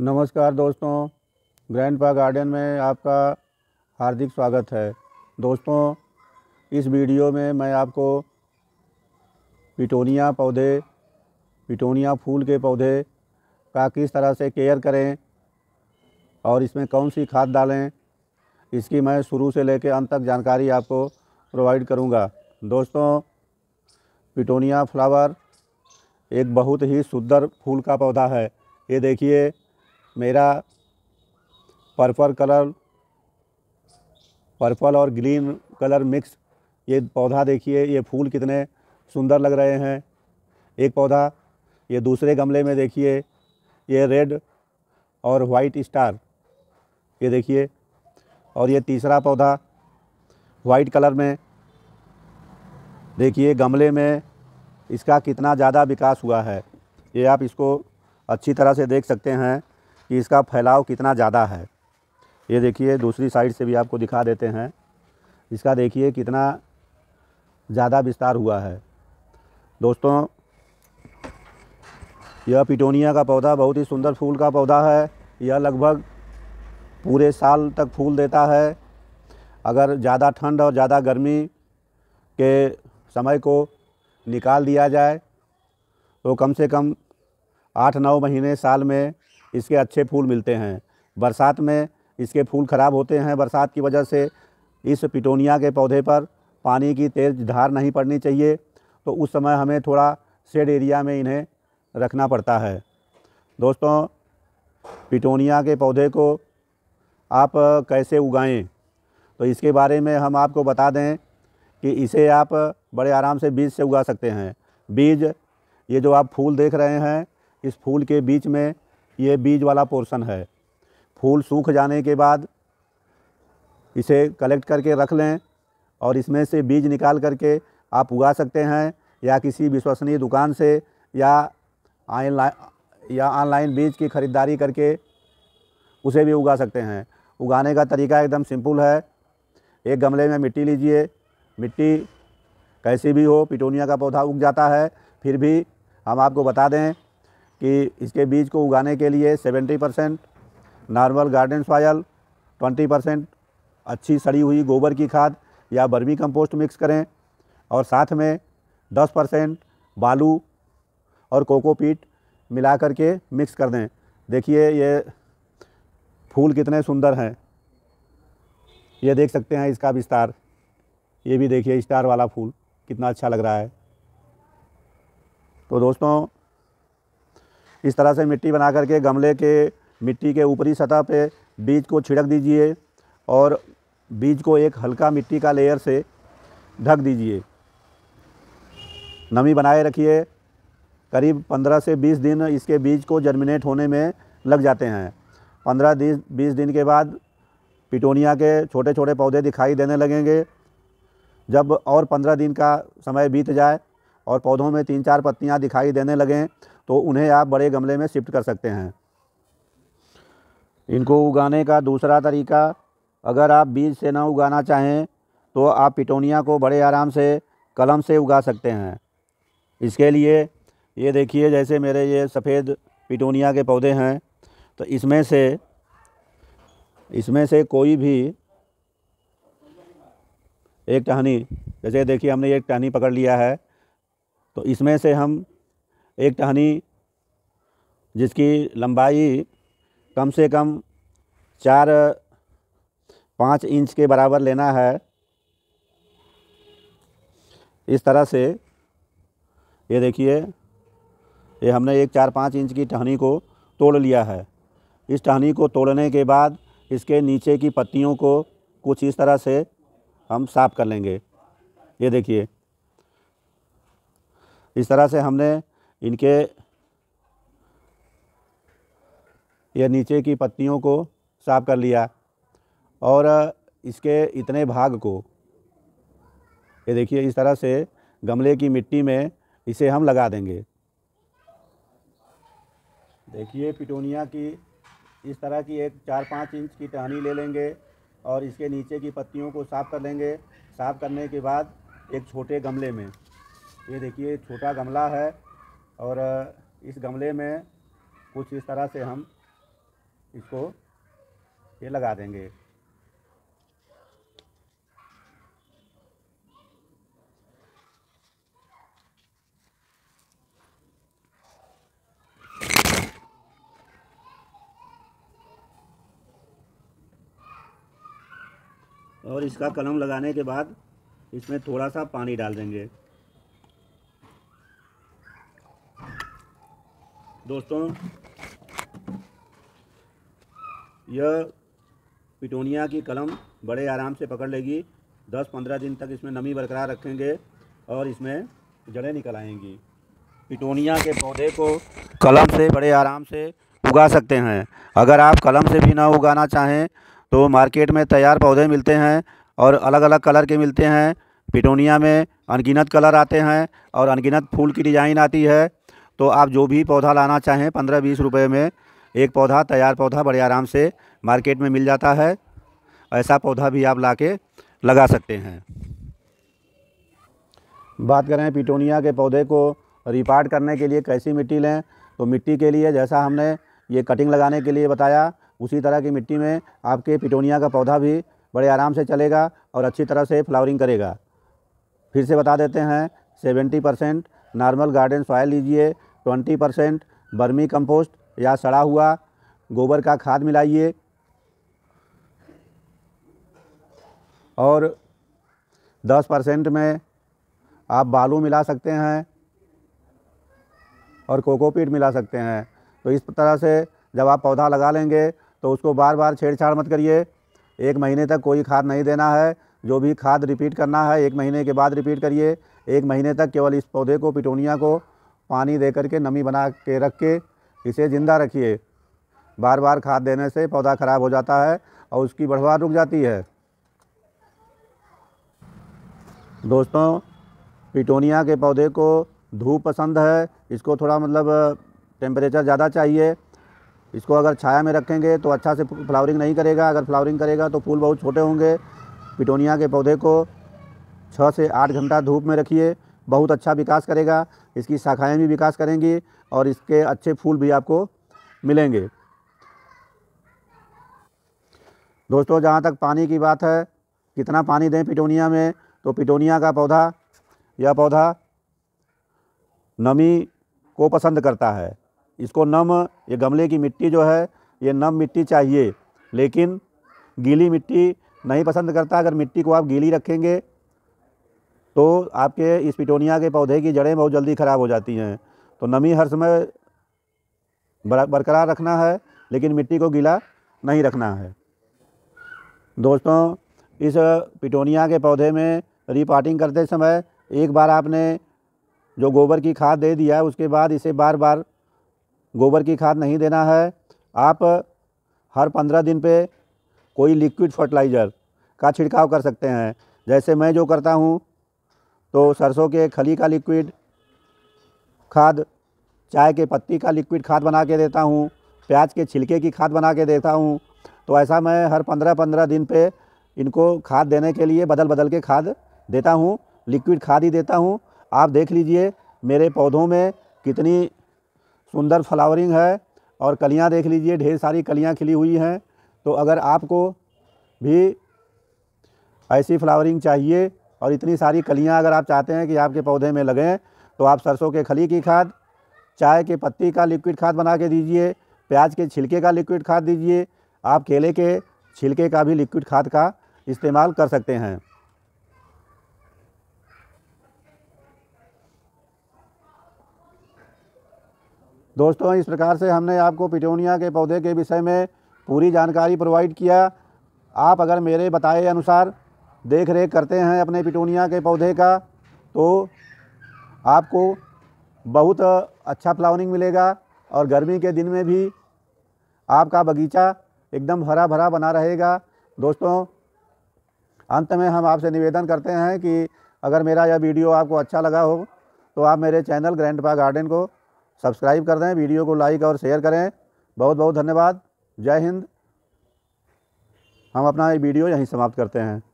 नमस्कार दोस्तों grandpa garden में आपका हार्दिक स्वागत है दोस्तों इस वीडियो में मैं आपको पिटोनिया पौधे पिटोनिया फूल के पौधे का किस तरह से केयर करें और इसमें कौन सी खाद डालें इसकी मैं शुरू से लेकर अंत तक जानकारी आपको प्रोवाइड करूंगा। दोस्तों पिटोनिया फ्लावर एक बहुत ही सुंदर फूल का पौधा है ये देखिए मेरा पर्पल कलर पर्पल और ग्रीन कलर मिक्स ये पौधा देखिए ये फूल कितने सुंदर लग रहे हैं एक पौधा ये दूसरे गमले में देखिए ये रेड और वाइट स्टार ये देखिए और ये तीसरा पौधा वाइट कलर में देखिए गमले में इसका कितना ज़्यादा विकास हुआ है ये आप इसको अच्छी तरह से देख सकते हैं कि इसका फैलाव कितना ज़्यादा है ये देखिए दूसरी साइड से भी आपको दिखा देते हैं इसका देखिए कितना ज़्यादा विस्तार हुआ है दोस्तों यह पिटोनिया का पौधा बहुत ही सुंदर फूल का पौधा है यह लगभग पूरे साल तक फूल देता है अगर ज़्यादा ठंड और ज़्यादा गर्मी के समय को निकाल दिया जाए तो कम से कम आठ नौ महीने साल में इसके अच्छे फूल मिलते हैं बरसात में इसके फूल ख़राब होते हैं बरसात की वजह से इस पिटोनिया के पौधे पर पानी की तेज़ धार नहीं पड़नी चाहिए तो उस समय हमें थोड़ा शेड एरिया में इन्हें रखना पड़ता है दोस्तों पिटोनिया के पौधे को आप कैसे उगाएं तो इसके बारे में हम आपको बता दें कि इसे आप बड़े आराम से बीज से उगा सकते हैं बीज ये जो आप फूल देख रहे हैं इस फूल के बीच में ये बीज वाला पोर्शन है फूल सूख जाने के बाद इसे कलेक्ट करके रख लें और इसमें से बीज निकाल करके आप उगा सकते हैं या किसी विश्वसनीय दुकान से या ऑनलाइन या ऑनलाइन बीज की ख़रीदारी करके उसे भी उगा सकते हैं उगाने का तरीका एकदम सिंपल है एक गमले में मिट्टी लीजिए मिट्टी कैसी भी हो पिटोनिया का पौधा उग जाता है फिर भी हम आपको बता दें कि इसके बीज को उगाने के लिए 70 percent normal garden soil 20 percent अच्छी सड़ी हुई गोबर की खाद या बर्मी कंपोस्ट मिक्स करें और साथ में 10 परसेंट बालू और कोकोपीट मिला करके मिक्स कर दें देखिए ये फूल कितने सुंदर हैं ये देख सकते हैं इसका विस्तार ये भी देखिए स्टार वाला फूल कितना अच्छा लग रहा है तो दोस्तों इस तरह से मिट्टी बना करके गमले के मिट्टी के ऊपरी सतह पे बीज को छिड़क दीजिए और बीज को एक हल्का मिट्टी का लेयर से ढक दीजिए नमी बनाए रखिए करीब 15 से 20 दिन इसके बीज को जर्मिनेट होने में लग जाते हैं 15 दिन बीस दिन के बाद पिटोनिया के छोटे छोटे पौधे दिखाई देने लगेंगे जब और 15 दिन का समय बीत जाए और पौधों में तीन चार पत्तियाँ दिखाई देने लगें तो उन्हें आप बड़े गमले में शिफ्ट कर सकते हैं इनको उगाने का दूसरा तरीका अगर आप बीज से ना उगाना चाहें तो आप पिटोनिया को बड़े आराम से कलम से उगा सकते हैं इसके लिए ये देखिए जैसे मेरे ये सफ़ेद पिटोनिया के पौधे हैं तो इसमें से इसमें से कोई भी एक टहनी जैसे देखिए हमने एक टहनी पकड़ लिया है तो इसमें से हम एक टहनी जिसकी लंबाई कम से कम चार पाँच इंच के बराबर लेना है इस तरह से ये देखिए ये हमने एक चार पाँच इंच की टहनी को तोड़ लिया है इस टहनी को तोड़ने के बाद इसके नीचे की पत्तियों को कुछ इस तरह से हम साफ़ कर लेंगे ये देखिए इस तरह से हमने इनके यह नीचे की पत्तियों को साफ कर लिया और इसके इतने भाग को ये देखिए इस तरह से गमले की मिट्टी में इसे हम लगा देंगे देखिए पिटोनिया की इस तरह की एक चार पाँच इंच की टहनी ले लेंगे और इसके नीचे की पत्तियों को साफ़ कर देंगे साफ़ करने के बाद एक छोटे गमले में ये देखिए छोटा गमला है और इस गमले में कुछ इस तरह से हम इसको ये लगा देंगे और इसका कलम लगाने के बाद इसमें थोड़ा सा पानी डाल देंगे दोस्तों यह पिटोनिया की कलम बड़े आराम से पकड़ लेगी 10-15 दिन तक इसमें नमी बरकरार रखेंगे और इसमें जड़ें निकल आएंगी पिटोनिया के पौधे को कलम से बड़े आराम से उगा सकते हैं अगर आप कलम से भी ना उगाना चाहें तो मार्केट में तैयार पौधे मिलते हैं और अलग अलग कलर के मिलते हैं पिटोनिया में अनगिनत कलर आते हैं और अनगिनत फूल की डिज़ाइन आती है तो आप जो भी पौधा लाना चाहें पंद्रह बीस रुपये में एक पौधा तैयार पौधा बड़े आराम से मार्केट में मिल जाता है ऐसा पौधा भी आप ला के लगा सकते हैं बात करें पिटोनिया के पौधे को रिपार्ट करने के लिए कैसी मिट्टी लें तो मिट्टी के लिए जैसा हमने ये कटिंग लगाने के लिए बताया उसी तरह की मिट्टी में आपके पिटोनिया का पौधा भी बड़े आराम से चलेगा और अच्छी तरह से फ्लावरिंग करेगा फिर से बता देते हैं seventy percent normal garden soil लीजिए ट्वेंटी परसेंट बर्मी कंपोस्ट या सड़ा हुआ गोबर का खाद मिलाइए और दस परसेंट में आप बालू मिला सकते हैं और कोकोपीट मिला सकते हैं तो इस तरह से जब आप पौधा लगा लेंगे तो उसको बार बार छेड़छाड़ मत करिए एक महीने तक कोई खाद नहीं देना है जो भी खाद रिपीट करना है एक महीने के बाद रिपीट करिए एक महीने तक केवल इस पौधे को पिटोनिया को पानी दे करके नमी बना के रख के इसे ज़िंदा रखिए बार बार खाद देने से पौधा खराब हो जाता है और उसकी बढ़वा रुक जाती है दोस्तों पिटोनिया के पौधे को धूप पसंद है इसको थोड़ा मतलब टेम्परेचर ज़्यादा चाहिए इसको अगर छाया में रखेंगे तो अच्छा से फ्लावरिंग नहीं करेगा अगर फ्लावरिंग करेगा तो फूल बहुत छोटे होंगे पिटोनिया के पौधे को छः से आठ घंटा धूप में रखिए बहुत अच्छा विकास करेगा इसकी शाखाएँ भी विकास करेंगी और इसके अच्छे फूल भी आपको मिलेंगे दोस्तों जहाँ तक पानी की बात है कितना पानी दें पिटोनिया में तो पिटोनिया का पौधा यह पौधा नमी को पसंद करता है इसको नम ये गमले की मिट्टी जो है ये नम मिट्टी चाहिए लेकिन गीली मिट्टी नहीं पसंद करता अगर मिट्टी को आप गीली रखेंगे तो आपके इस पिटोनिया के पौधे की जड़ें बहुत जल्दी ख़राब हो जाती हैं तो नमी हर समय बरकरार रखना है लेकिन मिट्टी को गीला नहीं रखना है दोस्तों इस पिटोनिया के पौधे में रिपार्टिंग करते समय एक बार आपने जो गोबर की खाद दे दिया उसके बाद इसे बार बार गोबर की खाद नहीं देना है आप हर पंद्रह दिन पे कोई लिक्विड फर्टिलाइज़र का छिड़काव कर सकते हैं जैसे मैं जो करता हूँ तो सरसों के खली का लिक्विड खाद चाय के पत्ती का लिक्विड खाद बना के देता हूँ प्याज के छिलके की खाद बना के देता हूँ तो ऐसा मैं हर पंद्रह पंद्रह दिन पे इनको खाद देने के लिए बदल बदल के खाद देता हूँ लिक्विड खाद ही देता हूँ आप देख लीजिए मेरे पौधों में कितनी सुंदर फ्लावरिंग है और कलियाँ देख लीजिए ढेर सारी कलियाँ खिली हुई हैं तो अगर आपको भी ऐसी फ्लावरिंग चाहिए और इतनी सारी कलियाँ अगर आप चाहते हैं कि आपके पौधे में लगें तो आप सरसों के खली की खाद चाय के पत्ती का लिक्विड खाद बना के दीजिए प्याज के छिलके का लिक्विड खाद दीजिए आप केले के छिलके का भी लिक्विड खाद का इस्तेमाल कर सकते हैं दोस्तों इस प्रकार से हमने आपको पिटोनिया के पौधे के विषय में पूरी जानकारी प्रोवाइड किया आप अगर मेरे बताए अनुसार देख रेख करते हैं अपने पिटोनिया के पौधे का तो आपको बहुत अच्छा फ्लावरिंग मिलेगा और गर्मी के दिन में भी आपका बगीचा एकदम हरा भरा बना रहेगा दोस्तों अंत में हम आपसे निवेदन करते हैं कि अगर मेरा यह वीडियो आपको अच्छा लगा हो तो आप मेरे चैनल ग्रैंड पा गार्डन को सब्सक्राइब कर दें वीडियो को लाइक और शेयर करें बहुत बहुत धन्यवाद जय हिंद हम अपना ये वीडियो यहीं समाप्त करते हैं